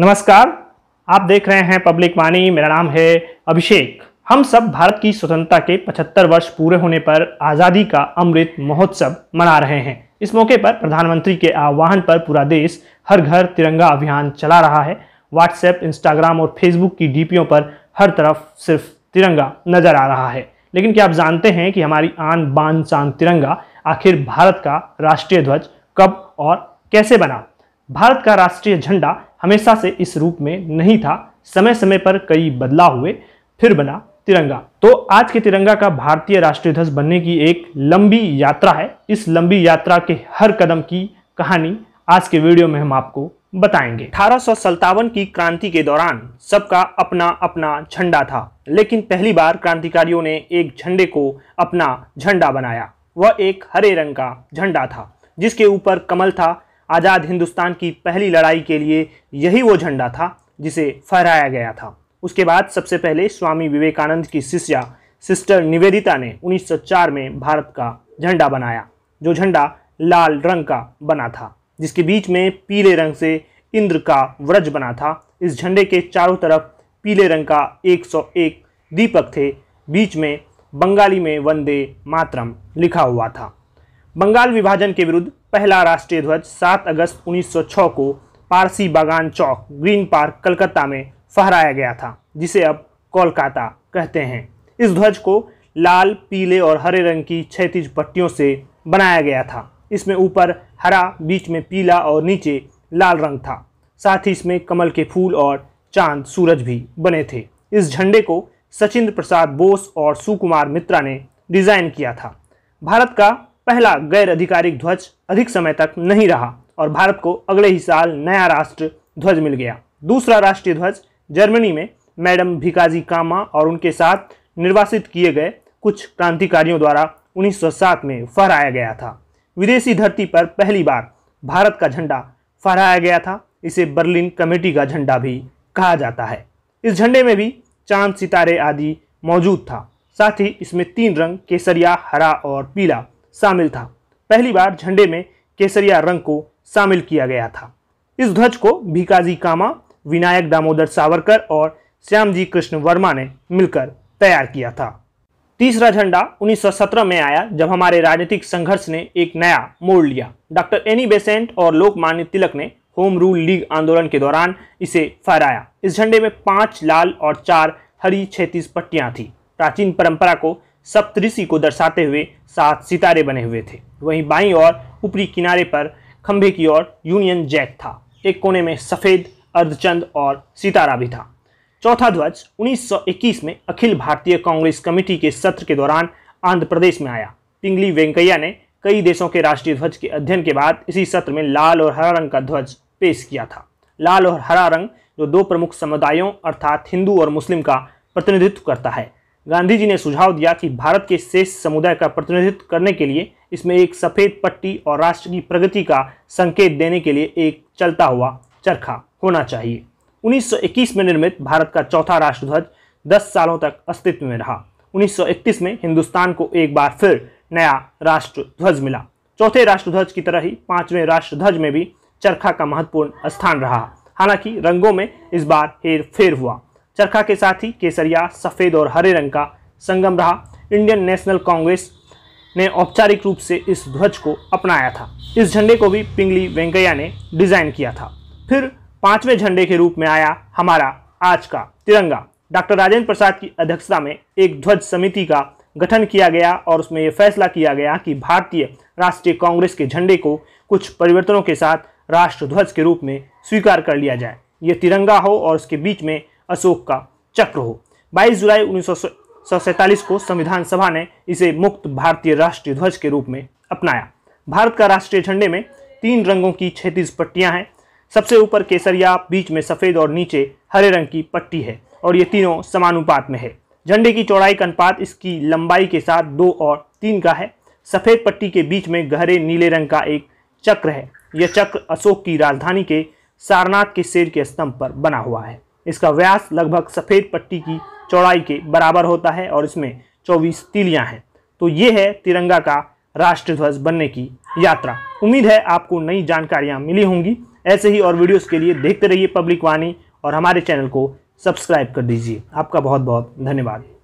नमस्कार आप देख रहे हैं पब्लिक वाणी मेरा नाम है अभिषेक हम सब भारत की स्वतंत्रता के 75 वर्ष पूरे होने पर आज़ादी का अमृत महोत्सव मना रहे हैं इस मौके पर प्रधानमंत्री के आह्वान पर पूरा देश हर घर तिरंगा अभियान चला रहा है व्हाट्सएप इंस्टाग्राम और फेसबुक की डी पर हर तरफ सिर्फ तिरंगा नजर आ रहा है लेकिन क्या आप जानते हैं कि हमारी आन बान चांद तिरंगा आखिर भारत का राष्ट्रीय ध्वज कब और कैसे बना भारत का राष्ट्रीय झंडा हमेशा से इस रूप में नहीं था समय समय पर कई बदलाव हुए फिर बना तिरंगा तो आज के तिरंगा का भारतीय राष्ट्रीय ध्वज बनने की एक लंबी यात्रा है इस लंबी यात्रा के हर कदम की कहानी आज के वीडियो में हम आपको बताएंगे अठारह की क्रांति के दौरान सबका अपना अपना झंडा था लेकिन पहली बार क्रांतिकारियों ने एक झंडे को अपना झंडा बनाया वह एक हरे रंग का झंडा था जिसके ऊपर कमल था आज़ाद हिंदुस्तान की पहली लड़ाई के लिए यही वो झंडा था जिसे फहराया गया था उसके बाद सबसे पहले स्वामी विवेकानंद की शिष्या सिस्टर निवेदिता ने 1904 में भारत का झंडा बनाया जो झंडा लाल रंग का बना था जिसके बीच में पीले रंग से इंद्र का व्रज बना था इस झंडे के चारों तरफ पीले रंग का 101 दीपक थे बीच में बंगाली में वंदे मातरम लिखा हुआ था बंगाल विभाजन के विरुद्ध पहला राष्ट्रीय ध्वज 7 अगस्त 1906 को पारसी बागान चौक ग्रीन पार्क कलकत्ता में फहराया गया था जिसे अब कोलकाता कहते हैं इस ध्वज को लाल पीले और हरे रंग की क्षैतिज पट्टियों से बनाया गया था इसमें ऊपर हरा बीच में पीला और नीचे लाल रंग था साथ ही इसमें कमल के फूल और चांद सूरज भी बने थे इस झंडे को सचिंद्र प्रसाद बोस और सुकुमार मित्रा ने डिज़ाइन किया था भारत का पहला गैर आधिकारिक ध्वज अधिक समय तक नहीं रहा और भारत को अगले ही साल नया राष्ट्र ध्वज मिल गया दूसरा राष्ट्रीय ध्वज जर्मनी में मैडम भिकाजी कामा और उनके साथ निर्वासित किए गए कुछ क्रांतिकारियों द्वारा 1907 में फहराया गया था विदेशी धरती पर पहली बार भारत का झंडा फहराया गया था इसे बर्लिन कमेटी का झंडा भी कहा जाता है इस झंडे में भी चांद सितारे आदि मौजूद था साथ ही इसमें तीन रंग केसरिया हरा और पीला शामिल था पहली बार झंडे में केसरिया रंग को शामिल किया गया था इस ध्वज को भिकाजी कामा विनायक दामोदर सावरकर और श्यामजी कृष्ण वर्मा ने मिलकर तैयार किया था तीसरा झंडा 1917 में आया जब हमारे राजनीतिक संघर्ष ने एक नया मोड़ लिया डॉक्टर एनी बेसेंट और लोकमान्य तिलक ने होम रूल लीग आंदोलन के दौरान इसे फहराया इस झंडे में पांच लाल और चार हरी छैतीस पट्टियां थी प्राचीन परंपरा को सप्तऋषि को दर्शाते हुए सात सितारे बने हुए थे वहीं बाईं ओर ऊपरी किनारे पर खंभे की ओर यूनियन जैक था एक कोने में सफ़ेद अर्धचंद और सितारा भी था चौथा ध्वज 1921 में अखिल भारतीय कांग्रेस कमेटी के सत्र के दौरान आंध्र प्रदेश में आया पिंगली वेंकैया ने कई देशों के राष्ट्रीय ध्वज के अध्ययन के बाद इसी सत्र में लाल और हरा रंग का ध्वज पेश किया था लाल और हरा रंग जो दो प्रमुख समुदायों अर्थात हिंदू और मुस्लिम का प्रतिनिधित्व करता है गांधी जी ने सुझाव दिया कि भारत के शेष समुदाय का प्रतिनिधित्व करने के लिए इसमें एक सफ़ेद पट्टी और राष्ट्र की प्रगति का संकेत देने के लिए एक चलता हुआ चरखा होना चाहिए 1921 में निर्मित भारत का चौथा राष्ट्रध्वज 10 सालों तक अस्तित्व में रहा 1931 में हिंदुस्तान को एक बार फिर नया राष्ट्रध्वज मिला चौथे राष्ट्रध्वज की तरह ही पांचवें राष्ट्रध्वज में भी चरखा का महत्वपूर्ण स्थान रहा हालांकि रंगों में इस बार हेर फेर हुआ चरखा के साथ ही केसरिया सफ़ेद और हरे रंग का संगम रहा इंडियन नेशनल कांग्रेस ने औपचारिक रूप से इस ध्वज को अपनाया था इस झंडे को भी पिंगली वेंकैया ने डिज़ाइन किया था फिर पांचवें झंडे के रूप में आया हमारा आज का तिरंगा डॉक्टर राजेंद्र प्रसाद की अध्यक्षता में एक ध्वज समिति का गठन किया गया और उसमें यह फैसला किया गया कि भारतीय राष्ट्रीय कांग्रेस के झंडे को कुछ परिवर्तनों के साथ राष्ट्र ध्वज के रूप में स्वीकार कर लिया जाए ये तिरंगा हो और उसके बीच में अशोक का चक्र हो 22 जुलाई उन्नीस को संविधान सभा ने इसे मुक्त भारतीय राष्ट्रीय ध्वज के रूप में अपनाया भारत का राष्ट्रीय झंडे में तीन रंगों की छत्तीस पट्टियां हैं सबसे ऊपर केसरिया बीच में सफ़ेद और नीचे हरे रंग की पट्टी है और ये तीनों समानुपात में है झंडे की चौड़ाई का अनुपात इसकी लंबाई के साथ दो और तीन का है सफ़ेद पट्टी के बीच में गहरे नीले रंग का एक चक्र है यह चक्र अशोक की राजधानी के सारनाथ के शेर के स्तंभ पर बना हुआ है इसका व्यास लगभग सफ़ेद पट्टी की चौड़ाई के बराबर होता है और इसमें चौबीस तीलियाँ हैं तो ये है तिरंगा का राष्ट्रध्वज बनने की यात्रा उम्मीद है आपको नई जानकारियाँ मिली होंगी ऐसे ही और वीडियोस के लिए देखते रहिए पब्लिक वाणी और हमारे चैनल को सब्सक्राइब कर दीजिए आपका बहुत बहुत धन्यवाद